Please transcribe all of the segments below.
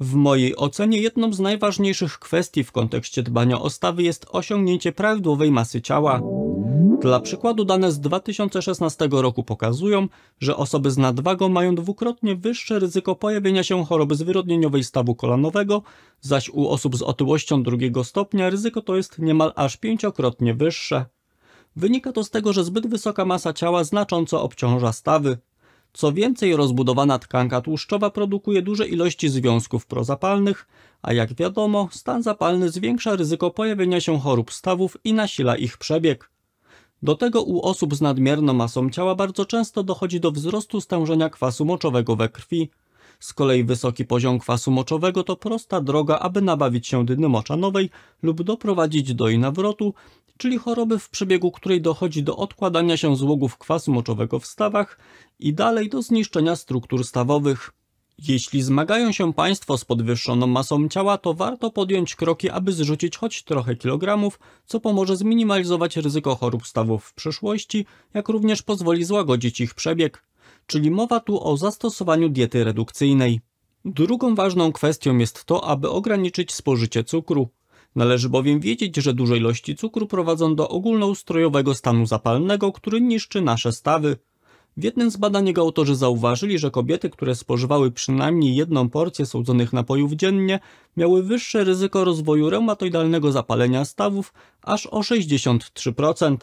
W mojej ocenie jedną z najważniejszych kwestii w kontekście dbania o stawy jest osiągnięcie prawidłowej masy ciała. Dla przykładu dane z 2016 roku pokazują, że osoby z nadwagą mają dwukrotnie wyższe ryzyko pojawienia się choroby zwyrodnieniowej stawu kolanowego, zaś u osób z otyłością drugiego stopnia ryzyko to jest niemal aż pięciokrotnie wyższe. Wynika to z tego, że zbyt wysoka masa ciała znacząco obciąża stawy. Co więcej, rozbudowana tkanka tłuszczowa produkuje duże ilości związków prozapalnych, a jak wiadomo, stan zapalny zwiększa ryzyko pojawienia się chorób stawów i nasila ich przebieg. Do tego u osób z nadmierną masą ciała bardzo często dochodzi do wzrostu stężenia kwasu moczowego we krwi. Z kolei wysoki poziom kwasu moczowego to prosta droga, aby nabawić się dyny moczanowej lub doprowadzić do jej nawrotu, czyli choroby w przebiegu której dochodzi do odkładania się złogów kwasu moczowego w stawach i dalej do zniszczenia struktur stawowych. Jeśli zmagają się Państwo z podwyższoną masą ciała, to warto podjąć kroki, aby zrzucić choć trochę kilogramów, co pomoże zminimalizować ryzyko chorób stawów w przyszłości, jak również pozwoli złagodzić ich przebieg. Czyli mowa tu o zastosowaniu diety redukcyjnej. Drugą ważną kwestią jest to, aby ograniczyć spożycie cukru. Należy bowiem wiedzieć, że duże ilości cukru prowadzą do ogólnoustrojowego stanu zapalnego, który niszczy nasze stawy. W jednym z badań jego autorzy zauważyli, że kobiety, które spożywały przynajmniej jedną porcję słodzonych napojów dziennie, miały wyższe ryzyko rozwoju reumatoidalnego zapalenia stawów aż o 63%.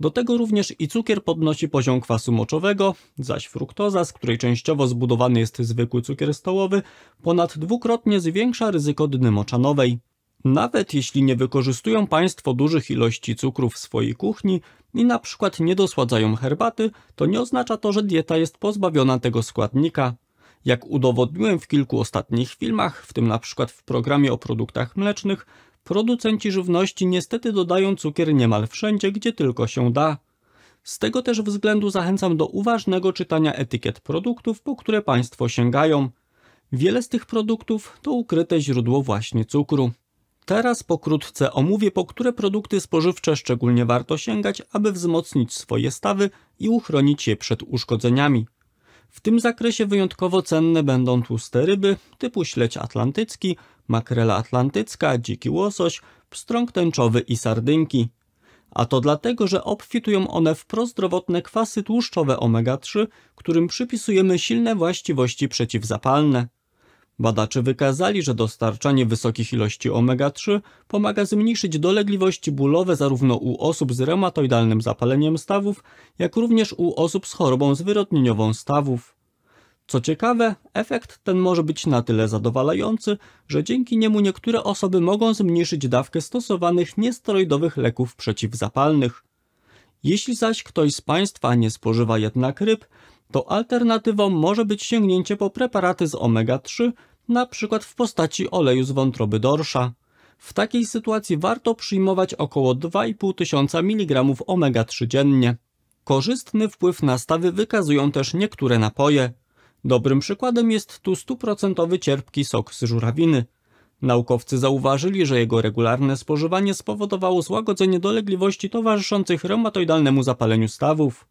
Do tego również i cukier podnosi poziom kwasu moczowego, zaś fruktoza, z której częściowo zbudowany jest zwykły cukier stołowy, ponad dwukrotnie zwiększa ryzyko dny moczanowej. Nawet jeśli nie wykorzystują Państwo dużych ilości cukru w swojej kuchni i na przykład nie dosładzają herbaty, to nie oznacza to, że dieta jest pozbawiona tego składnika. Jak udowodniłem w kilku ostatnich filmach, w tym na przykład w programie o produktach mlecznych, producenci żywności niestety dodają cukier niemal wszędzie, gdzie tylko się da. Z tego też względu zachęcam do uważnego czytania etykiet produktów, po które Państwo sięgają. Wiele z tych produktów to ukryte źródło właśnie cukru. Teraz pokrótce omówię, po które produkty spożywcze szczególnie warto sięgać, aby wzmocnić swoje stawy i uchronić je przed uszkodzeniami. W tym zakresie wyjątkowo cenne będą tłuste ryby typu śledź atlantycki, makrela atlantycka, dziki łosoś, pstrąg tęczowy i sardynki. A to dlatego, że obfitują one w prozdrowotne kwasy tłuszczowe omega-3, którym przypisujemy silne właściwości przeciwzapalne. Badacze wykazali, że dostarczanie wysokich ilości omega-3 pomaga zmniejszyć dolegliwości bólowe zarówno u osób z reumatoidalnym zapaleniem stawów, jak również u osób z chorobą zwyrodnieniową stawów. Co ciekawe, efekt ten może być na tyle zadowalający, że dzięki niemu niektóre osoby mogą zmniejszyć dawkę stosowanych niesteroidowych leków przeciwzapalnych. Jeśli zaś ktoś z Państwa nie spożywa jednak ryb, to alternatywą może być sięgnięcie po preparaty z omega-3, na przykład w postaci oleju z wątroby dorsza. W takiej sytuacji warto przyjmować około 2,5 tysiąca mg omega-3 dziennie. Korzystny wpływ na stawy wykazują też niektóre napoje. Dobrym przykładem jest tu 100% cierpki sok z żurawiny. Naukowcy zauważyli, że jego regularne spożywanie spowodowało złagodzenie dolegliwości towarzyszących reumatoidalnemu zapaleniu stawów.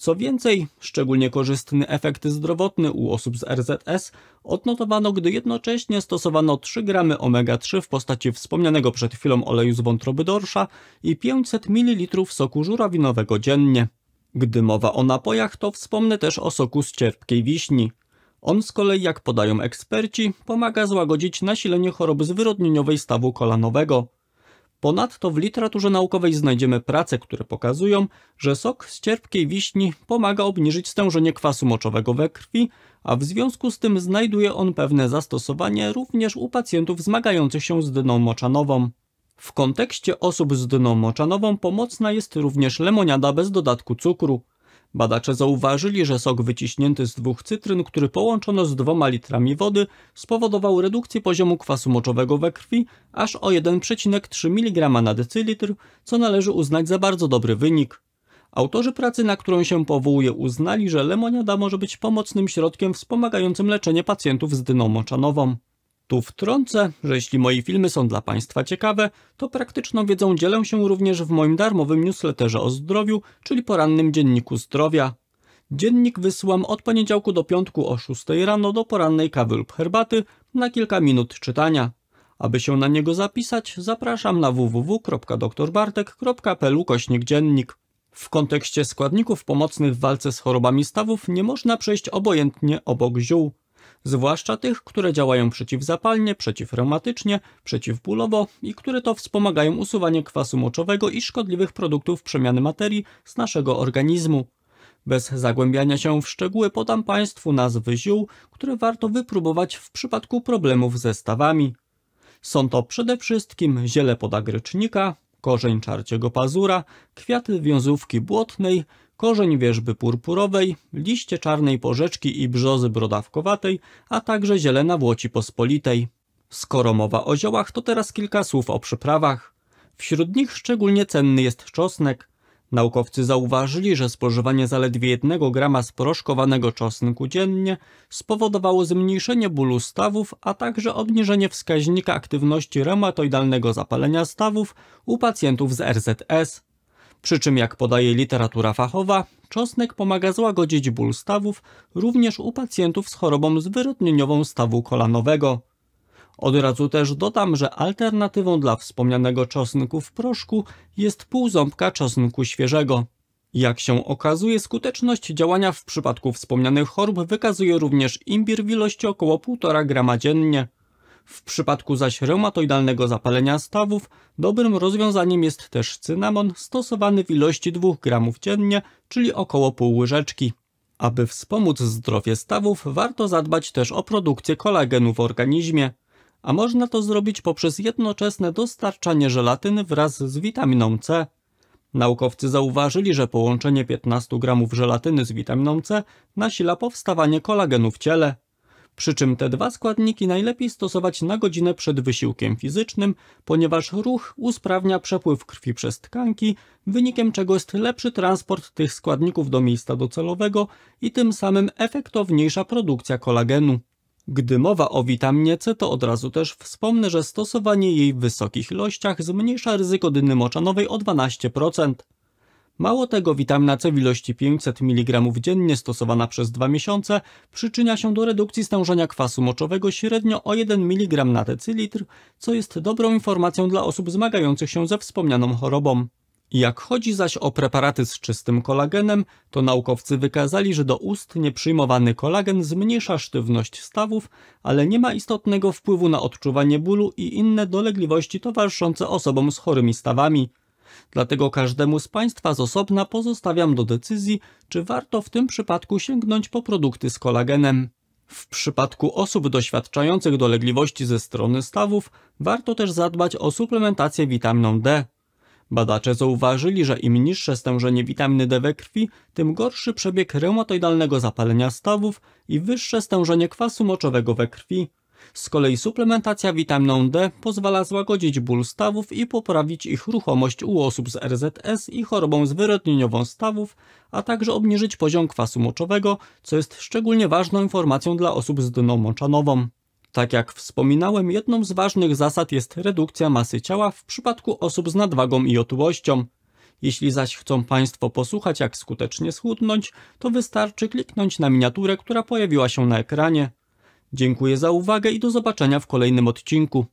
Co więcej, szczególnie korzystny efekt zdrowotny u osób z RZS odnotowano, gdy jednocześnie stosowano 3 gramy omega-3 w postaci wspomnianego przed chwilą oleju z wątroby dorsza i 500 ml soku żurawinowego dziennie. Gdy mowa o napojach, to wspomnę też o soku z cierpkiej wiśni. On z kolei, jak podają eksperci, pomaga złagodzić nasilenie choroby zwyrodnieniowej stawu kolanowego. Ponadto w literaturze naukowej znajdziemy prace, które pokazują, że sok z cierpkiej wiśni pomaga obniżyć stężenie kwasu moczowego we krwi, a w związku z tym znajduje on pewne zastosowanie również u pacjentów zmagających się z dną moczanową. W kontekście osób z dną moczanową pomocna jest również lemoniada bez dodatku cukru. Badacze zauważyli, że sok wyciśnięty z dwóch cytryn, który połączono z dwoma litrami wody, spowodował redukcję poziomu kwasu moczowego we krwi aż o 1,3 mg na decylitr, co należy uznać za bardzo dobry wynik. Autorzy pracy, na którą się powołuje, uznali, że lemoniada może być pomocnym środkiem wspomagającym leczenie pacjentów z dyną moczanową. Tu wtrącę, że jeśli moje filmy są dla Państwa ciekawe, to praktyczną wiedzą dzielę się również w moim darmowym newsletterze o zdrowiu, czyli porannym dzienniku zdrowia. Dziennik wysyłam od poniedziałku do piątku o 6 rano do porannej kawy lub herbaty na kilka minut czytania. Aby się na niego zapisać, zapraszam na www.doktorbartek.pl dziennik. W kontekście składników pomocnych w walce z chorobami stawów nie można przejść obojętnie obok ziół zwłaszcza tych, które działają przeciwzapalnie, przeciwreumatycznie, przeciwbólowo i które to wspomagają usuwanie kwasu moczowego i szkodliwych produktów przemiany materii z naszego organizmu. Bez zagłębiania się w szczegóły podam Państwu nazwy ziół, które warto wypróbować w przypadku problemów ze stawami. Są to przede wszystkim ziele podagrycznika, korzeń czarciego pazura, kwiaty wiązówki błotnej, korzeń wierzby purpurowej, liście czarnej porzeczki i brzozy brodawkowatej, a także zielena włoci pospolitej. Skoro mowa o ziołach, to teraz kilka słów o przyprawach. Wśród nich szczególnie cenny jest czosnek. Naukowcy zauważyli, że spożywanie zaledwie jednego grama sproszkowanego czosnku dziennie spowodowało zmniejszenie bólu stawów, a także obniżenie wskaźnika aktywności reumatoidalnego zapalenia stawów u pacjentów z RZS. Przy czym, jak podaje literatura fachowa, czosnek pomaga złagodzić ból stawów również u pacjentów z chorobą zwyrodnieniową stawu kolanowego. Od razu też dodam, że alternatywą dla wspomnianego czosnku w proszku jest półząbka czosnku świeżego. Jak się okazuje, skuteczność działania w przypadku wspomnianych chorób wykazuje również imbir w ilości około 1,5 grama dziennie. W przypadku zaś reumatoidalnego zapalenia stawów dobrym rozwiązaniem jest też cynamon stosowany w ilości 2 gramów dziennie, czyli około pół łyżeczki. Aby wspomóc zdrowie stawów, warto zadbać też o produkcję kolagenu w organizmie. A można to zrobić poprzez jednoczesne dostarczanie żelatyny wraz z witaminą C. Naukowcy zauważyli, że połączenie 15 gramów żelatyny z witaminą C nasila powstawanie kolagenu w ciele. Przy czym te dwa składniki najlepiej stosować na godzinę przed wysiłkiem fizycznym, ponieważ ruch usprawnia przepływ krwi przez tkanki, wynikiem czego jest lepszy transport tych składników do miejsca docelowego i tym samym efektowniejsza produkcja kolagenu. Gdy mowa o witaminie C, to od razu też wspomnę, że stosowanie jej w wysokich ilościach zmniejsza ryzyko dyny moczanowej o 12%. Mało tego, witamina C w ilości 500 mg dziennie stosowana przez 2 miesiące przyczynia się do redukcji stężenia kwasu moczowego średnio o 1 mg na decylitr, co jest dobrą informacją dla osób zmagających się ze wspomnianą chorobą. Jak chodzi zaś o preparaty z czystym kolagenem, to naukowcy wykazali, że do ust nieprzyjmowany kolagen zmniejsza sztywność stawów, ale nie ma istotnego wpływu na odczuwanie bólu i inne dolegliwości towarzyszące osobom z chorymi stawami. Dlatego każdemu z Państwa z osobna pozostawiam do decyzji, czy warto w tym przypadku sięgnąć po produkty z kolagenem. W przypadku osób doświadczających dolegliwości ze strony stawów warto też zadbać o suplementację witaminą D. Badacze zauważyli, że im niższe stężenie witaminy D we krwi, tym gorszy przebieg reumatoidalnego zapalenia stawów i wyższe stężenie kwasu moczowego we krwi. Z kolei suplementacja witaminą D pozwala złagodzić ból stawów i poprawić ich ruchomość u osób z RZS i chorobą zwyrodnieniową stawów, a także obniżyć poziom kwasu moczowego, co jest szczególnie ważną informacją dla osób z dną moczanową. Tak jak wspominałem, jedną z ważnych zasad jest redukcja masy ciała w przypadku osób z nadwagą i otyłością. Jeśli zaś chcą Państwo posłuchać, jak skutecznie schudnąć, to wystarczy kliknąć na miniaturę, która pojawiła się na ekranie. Dziękuję za uwagę i do zobaczenia w kolejnym odcinku.